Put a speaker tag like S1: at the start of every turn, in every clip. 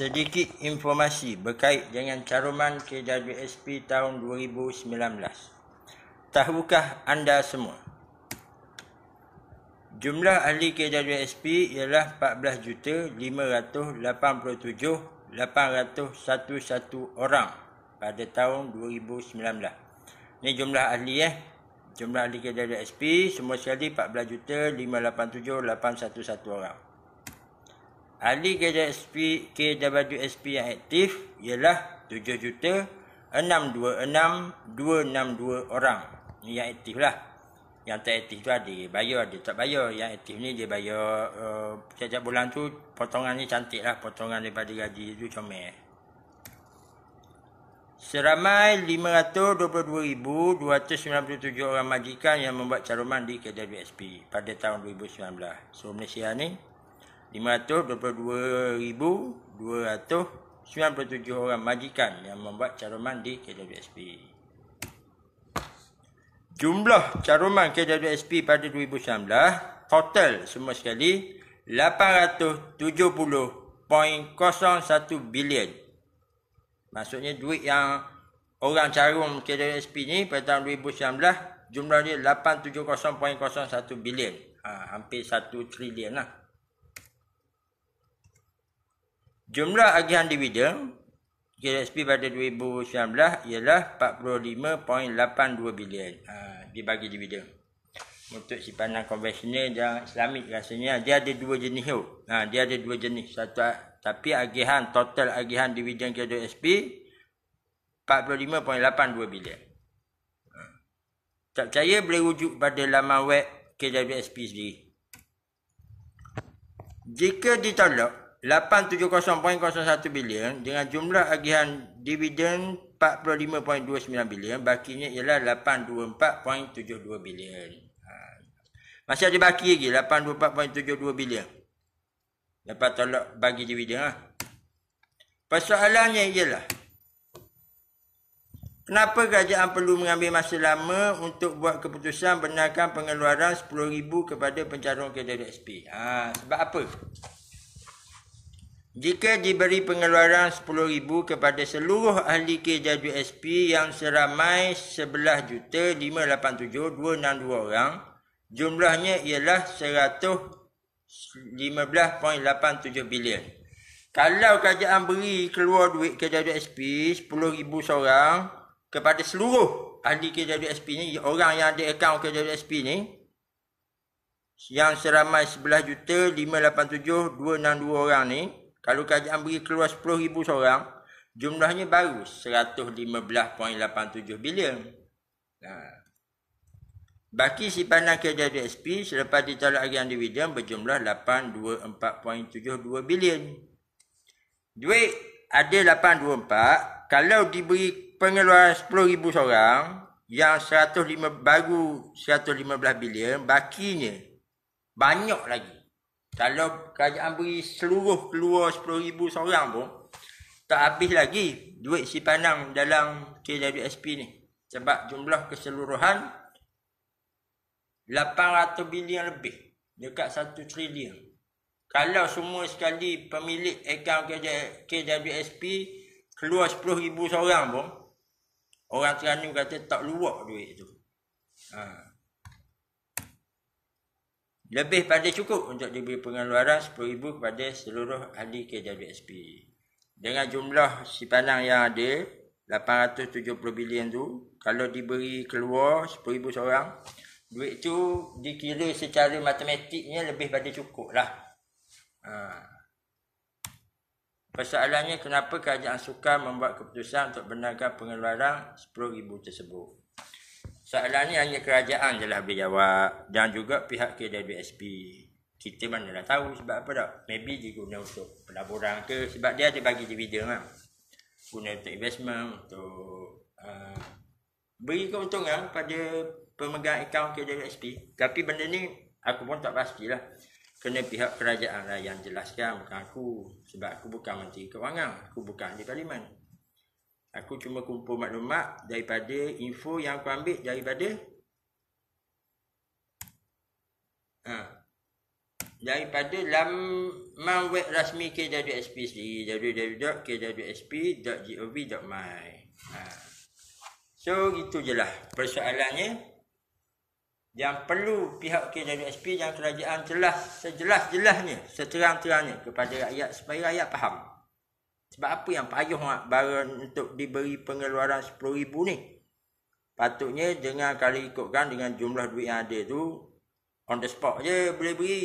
S1: sedikit informasi berkait dengan caruman KWSP tahun 2019. Tahukah anda semua? Jumlah ahli KWSP ialah 14,587,811 orang pada tahun 2019. Ini jumlah ahli eh. Jumlah ahli KWSP semua sekali 14,587,811 orang ahli KWSP, KWSP yang aktif ialah juta 7,626,262 orang ni yang aktif lah yang tak aktif tu ada bayar ada tak bayar yang aktif ni dia bayar uh, bulan tu potongan ni cantik lah potongan daripada gaji tu comel Seramai 522,297 orang majikan yang membuat caruman di KWSP pada tahun 2019. So, Malaysia ni 527 orang majikan yang membuat caruman di KWSP. Jumlah caruman KWSP pada 2019 total semua sekali 870.01 bilion. Maksudnya duit yang orang carum KWSP ni pada tahun 2019 jumlah dia 870.01 bilion. Ha, hampir 1 trilion lah. Jumlah agihan dividen KSP pada 2019 ialah 45.82 bilion. Ha, dia bagi dividen. Untuk simpanan konvensional dan islamik rasanya dia ada dua jenis tu. Ha, dia ada dua jenis. Satu tapi agihan total agihan dividen GSP 45.82 bilion. Ha. Tak percaya boleh rujuk pada laman web KWSP sendiri. Jika ditolak, 870.01 bilion dengan jumlah agihan dividen 45.29 bilion bakinya ialah 824.72 bilion. Ha. Masih ada baki lagi 824.72 bilion. Lepas tolak bagi dividen lah. Persoalannya ialah kenapa kerajaan perlu mengambil masa lama untuk buat keputusan benarkan pengeluaran 10000 kepada pencarung KDSP? Ha, sebab apa? Jika diberi pengeluaran RM10,000 kepada seluruh ahli kejadu SP yang seramai RM11,587,262 orang, jumlahnya ialah RM115.87 bilion. Kalau kerajaan beri keluar duit kejadu SP RM10,000 seorang kepada seluruh ahli kejadu SP ni, orang yang ada akaun kejadu SP ni, yang seramai RM11,587,262 orang ni, kalau kerajaan beri keluar 10,000 seorang, jumlahnya baru 115.87 bilion. Nah. Ha. Baki simpanan kerja DSP selepas ditolak agian dividen berjumlah 824.72 bilion. Duit ada 824. Kalau diberi pengeluaran 10,000 seorang, yang 115, baru 115 bilion, bakinya banyak lagi. Kalau kerajaan beri seluruh keluar rm ribu seorang pun Tak habis lagi duit si panang dalam KWSP ni Sebab jumlah keseluruhan 800 bilion lebih Dekat 1 trilion Kalau semua sekali pemilik akaun KWSP Keluar rm ribu seorang pun Orang Terengganu kata tak luar duit tu Haa lebih pada cukup untuk diberi pengeluaran RM10,000 kepada seluruh ahli KWSP. Dengan jumlah simpanan yang ada, 870 bilion tu, kalau diberi keluar RM10,000 seorang, duit tu dikira secara matematiknya lebih pada cukup lah. Ha. Persoalannya kenapa kerajaan sukan membuat keputusan untuk benarkan pengeluaran RM10,000 tersebut? Soalan ni hanya kerajaan je lah boleh jawab. Dan juga pihak KWSP. Kita mana dah tahu sebab apa tak. Maybe dia guna untuk pelaburan ke. Sebab dia ada bagi dividen lah. Guna untuk investment. Untuk uh, beri keuntungan pada pemegang akaun KWSP. Tapi benda ni aku pun tak pastilah. Kena pihak kerajaan lah yang jelaskan bukan aku. Sebab aku bukan menteri kewangan. Aku bukan di parlimen. Aku cuma kumpul maklumat daripada info yang aku ambil daripada ha, daripada laman web rasmi KWSP sendiri www.kwsp.gov.my ha. So, itu je lah persoalannya yang perlu pihak KWSP dan kerajaan jelas sejelas-jelasnya, seterang-terangnya kepada rakyat supaya rakyat faham. Sebab apa yang payah nak baru untuk diberi pengeluaran RM10,000 ni? Patutnya dengan kali ikutkan dengan jumlah duit yang ada tu, on the spot je boleh beri.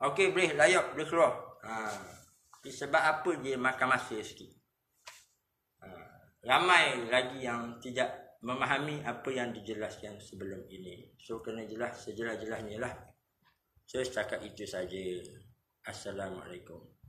S1: Okey boleh layak boleh keluar. Ha. Sebab apa dia makan masa sikit. Ha. Ramai lagi yang tidak memahami apa yang dijelaskan sebelum ini. So kena jelas sejelas-jelasnya lah. So setakat itu saja. Assalamualaikum.